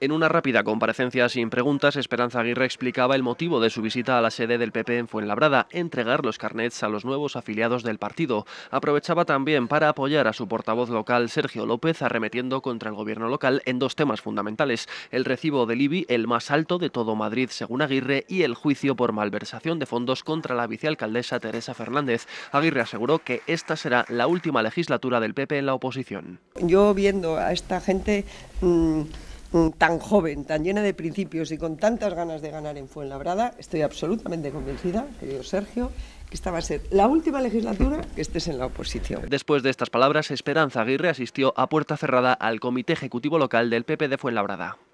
En una rápida comparecencia sin preguntas, Esperanza Aguirre explicaba el motivo de su visita a la sede del PP en Fuenlabrada, entregar los carnets a los nuevos afiliados del partido. Aprovechaba también para apoyar a su portavoz local, Sergio López, arremetiendo contra el gobierno local en dos temas fundamentales, el recibo del IBI, el más alto de todo Madrid, según Aguirre, y el juicio por malversación de fondos contra la vicealcaldesa Teresa Fernández. Aguirre aseguró que esta será la última legislatura del PP en la oposición. Yo viendo a esta gente... Mm, Mm, tan joven, tan llena de principios y con tantas ganas de ganar en Fuenlabrada, estoy absolutamente convencida, querido Sergio, que esta va a ser la última legislatura que estés en la oposición. Después de estas palabras, Esperanza Aguirre asistió a puerta cerrada al Comité Ejecutivo Local del PP de Fuenlabrada.